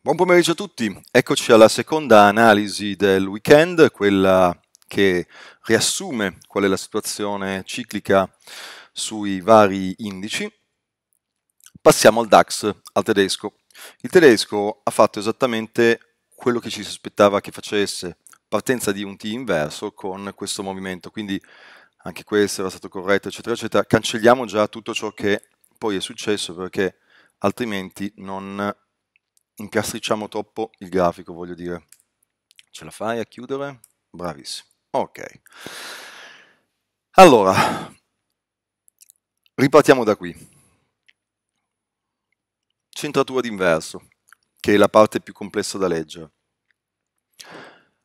Buon pomeriggio a tutti, eccoci alla seconda analisi del weekend, quella che riassume qual è la situazione ciclica sui vari indici. Passiamo al DAX, al tedesco. Il tedesco ha fatto esattamente quello che ci si aspettava che facesse, partenza di un T inverso con questo movimento, quindi anche questo era stato corretto, eccetera, eccetera. Cancelliamo già tutto ciò che poi è successo perché altrimenti non incastricciamo troppo il grafico, voglio dire. Ce la fai a chiudere? Bravissimo. Ok. Allora, ripartiamo da qui. Centratura d'inverso, che è la parte più complessa da leggere.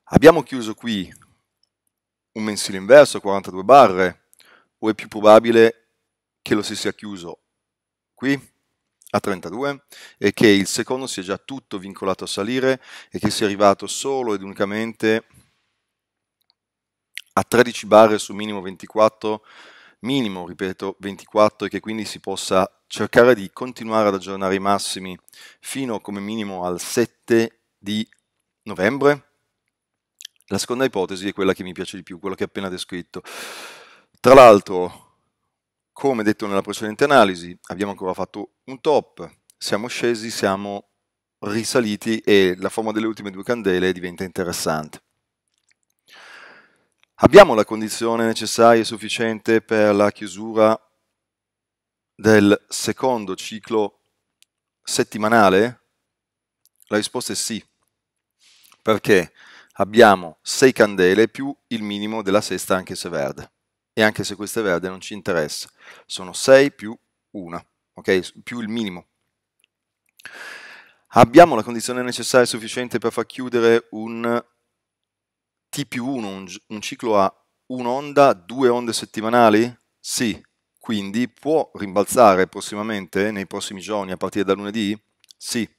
Abbiamo chiuso qui un mensile inverso, 42 barre, o è più probabile che lo si sia chiuso qui? a 32 e che il secondo sia già tutto vincolato a salire e che sia arrivato solo ed unicamente a 13 barre su minimo 24, minimo, ripeto, 24 e che quindi si possa cercare di continuare ad aggiornare i massimi fino come minimo al 7 di novembre. La seconda ipotesi è quella che mi piace di più, quella che ho appena descritto. Tra l'altro, come detto nella precedente analisi, abbiamo ancora fatto un top, siamo scesi, siamo risaliti e la forma delle ultime due candele diventa interessante. Abbiamo la condizione necessaria e sufficiente per la chiusura del secondo ciclo settimanale? La risposta è sì, perché abbiamo 6 candele più il minimo della sesta anche se verde e anche se questa è verde non ci interessa. Sono 6 più 1, ok? Più il minimo. Abbiamo la condizione necessaria e sufficiente per far chiudere un T più 1, un, un ciclo a un'onda, due onde settimanali? Sì, quindi può rimbalzare prossimamente, nei prossimi giorni, a partire da lunedì? Sì.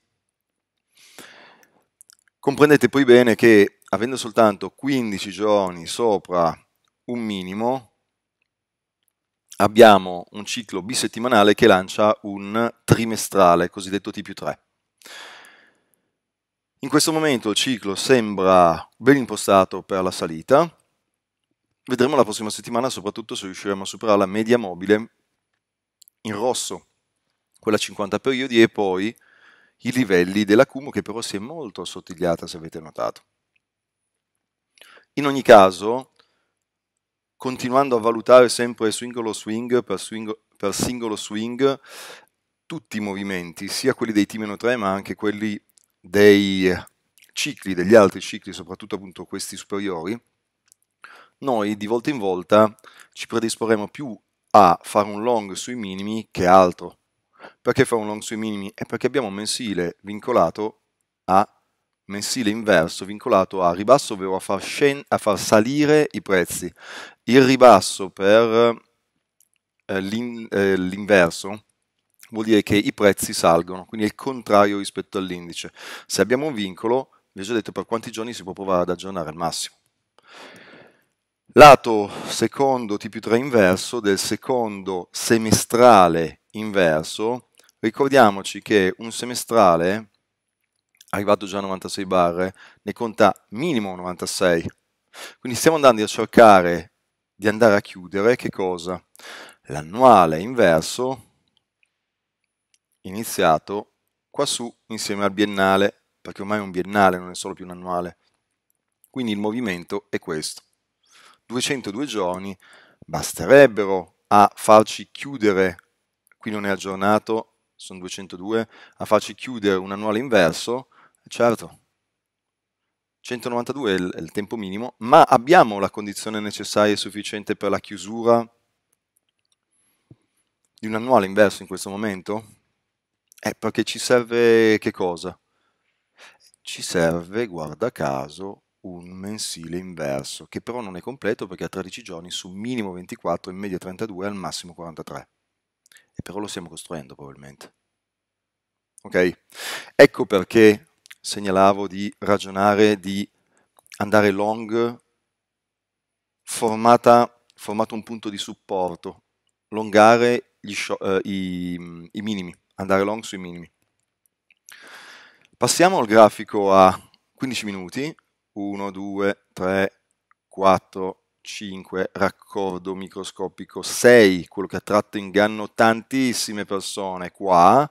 Comprendete poi bene che avendo soltanto 15 giorni sopra un minimo, abbiamo un ciclo bisettimanale che lancia un trimestrale, cosiddetto T più 3. In questo momento il ciclo sembra ben impostato per la salita, vedremo la prossima settimana soprattutto se riusciremo a superare la media mobile in rosso, quella 50 periodi e poi i livelli dell'accumulo che però si è molto assottigliata se avete notato. In ogni caso continuando a valutare sempre singolo swing per, swing, per singolo swing tutti i movimenti, sia quelli dei T-3 ma anche quelli dei cicli, degli altri cicli, soprattutto appunto questi superiori, noi di volta in volta ci predisporremo più a fare un long sui minimi che altro. Perché fare un long sui minimi? È perché abbiamo un mensile vincolato a mensile inverso vincolato a ribasso, ovvero a far, a far salire i prezzi. Il ribasso per eh, eh l'inverso eh, vuol dire che i prezzi salgono, quindi è il contrario rispetto all'indice. Se abbiamo un vincolo, vi ho già detto per quanti giorni si può provare ad aggiornare al massimo. Lato secondo T più 3 inverso del secondo semestrale inverso, ricordiamoci che un semestrale arrivato già a 96 barre, ne conta minimo 96. Quindi stiamo andando a cercare di andare a chiudere che cosa? L'annuale inverso iniziato qua su insieme al biennale, perché ormai è un biennale, non è solo più un annuale. Quindi il movimento è questo. 202 giorni basterebbero a farci chiudere, qui non è aggiornato, sono 202, a farci chiudere un annuale inverso Certo. 192 è il, è il tempo minimo, ma abbiamo la condizione necessaria e sufficiente per la chiusura di un annuale inverso in questo momento? Eh, perché ci serve che cosa? Ci serve, guarda caso, un mensile inverso, che però non è completo perché ha 13 giorni su minimo 24, in media 32, al massimo 43. E però lo stiamo costruendo probabilmente. Ok? Ecco perché segnalavo di ragionare di andare long formata, formato un punto di supporto, longare eh, i, i minimi, andare long sui minimi. Passiamo al grafico a 15 minuti, 1, 2, 3, 4, 5, raccordo microscopico 6, quello che ha tratto inganno tantissime persone qua,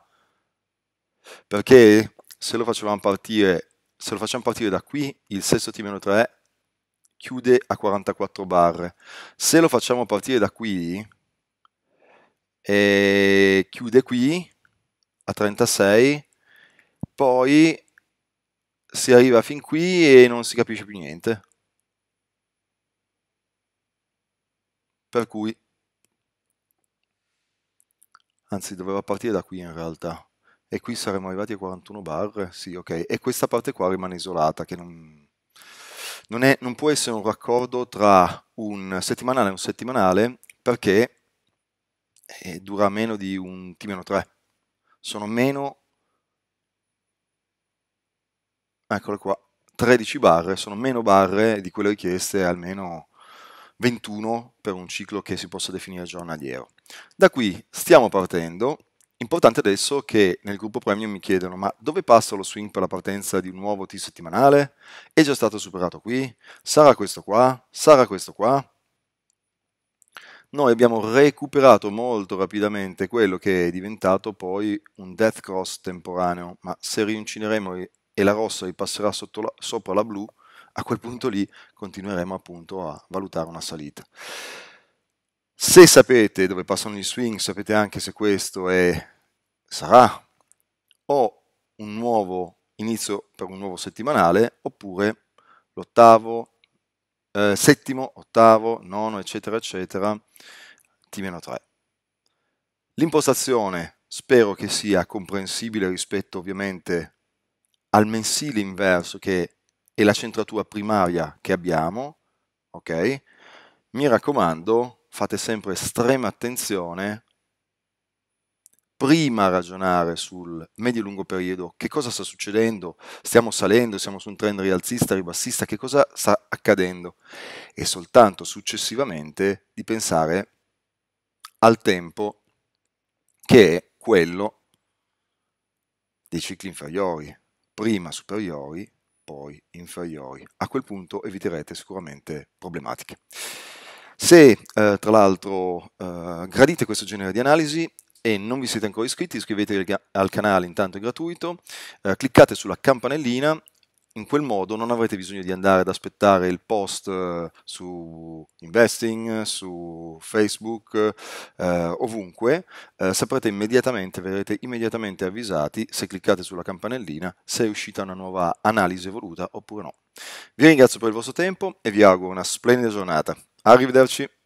perché se lo facevamo partire, se lo facciamo partire da qui, il sesto T-3 chiude a 44 barre. Se lo facciamo partire da qui, eh, chiude qui a 36, poi si arriva fin qui e non si capisce più niente. Per cui, anzi, doveva partire da qui in realtà e qui saremmo arrivati a 41 bar, sì ok, e questa parte qua rimane isolata che non, non, è, non può essere un raccordo tra un settimanale e un settimanale perché eh, dura meno di un T-3, sono meno, eccolo qua, 13 barre, sono meno barre di quelle richieste almeno 21 per un ciclo che si possa definire giornaliero. Da qui stiamo partendo, Importante adesso che nel gruppo premium mi chiedono ma dove passa lo swing per la partenza di un nuovo T settimanale? È già stato superato qui? Sarà questo qua? Sarà questo qua? Noi abbiamo recuperato molto rapidamente quello che è diventato poi un death cross temporaneo, ma se riuncineremo e la rossa ripasserà la, sopra la blu, a quel punto lì continueremo appunto a valutare una salita. Se sapete dove passano gli swing, sapete anche se questo è sarà o un nuovo inizio per un nuovo settimanale oppure l'ottavo, eh, settimo, ottavo, nono, eccetera, eccetera, T-3. L'impostazione spero che sia comprensibile rispetto ovviamente al mensile inverso che è la centratura primaria che abbiamo, ok? Mi raccomando, fate sempre estrema attenzione prima ragionare sul medio-lungo periodo, che cosa sta succedendo, stiamo salendo, siamo su un trend rialzista, ribassista, che cosa sta accadendo e soltanto successivamente di pensare al tempo che è quello dei cicli inferiori, prima superiori, poi inferiori. A quel punto eviterete sicuramente problematiche. Se eh, tra l'altro eh, gradite questo genere di analisi, e non vi siete ancora iscritti iscrivetevi al canale, intanto è gratuito, eh, cliccate sulla campanellina in quel modo non avrete bisogno di andare ad aspettare il post eh, su investing, su Facebook, eh, ovunque, eh, saprete immediatamente, verrete immediatamente avvisati se cliccate sulla campanellina se è uscita una nuova analisi evoluta oppure no. Vi ringrazio per il vostro tempo e vi auguro una splendida giornata. Arrivederci!